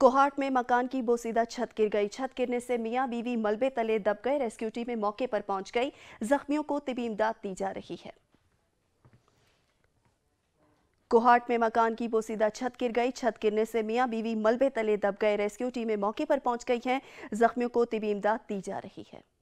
कोहाट में मकान की बोसीदा छत गिर गई छत गिरने से मियां बीवी मलबे तले दब गए रेस्क्यू टीम मौके पर पहुंच गई जख्मियों को तिबी इमदाद दी जा रही है कोहाट में मकान की बोसीदा छत गिर गई छत गिरने से मियां बीवी मलबे तले दब गए रेस्क्यू टीमें मौके पर पहुंच गई हैं जख्मियों को तिबी इमदाद दी जा रही है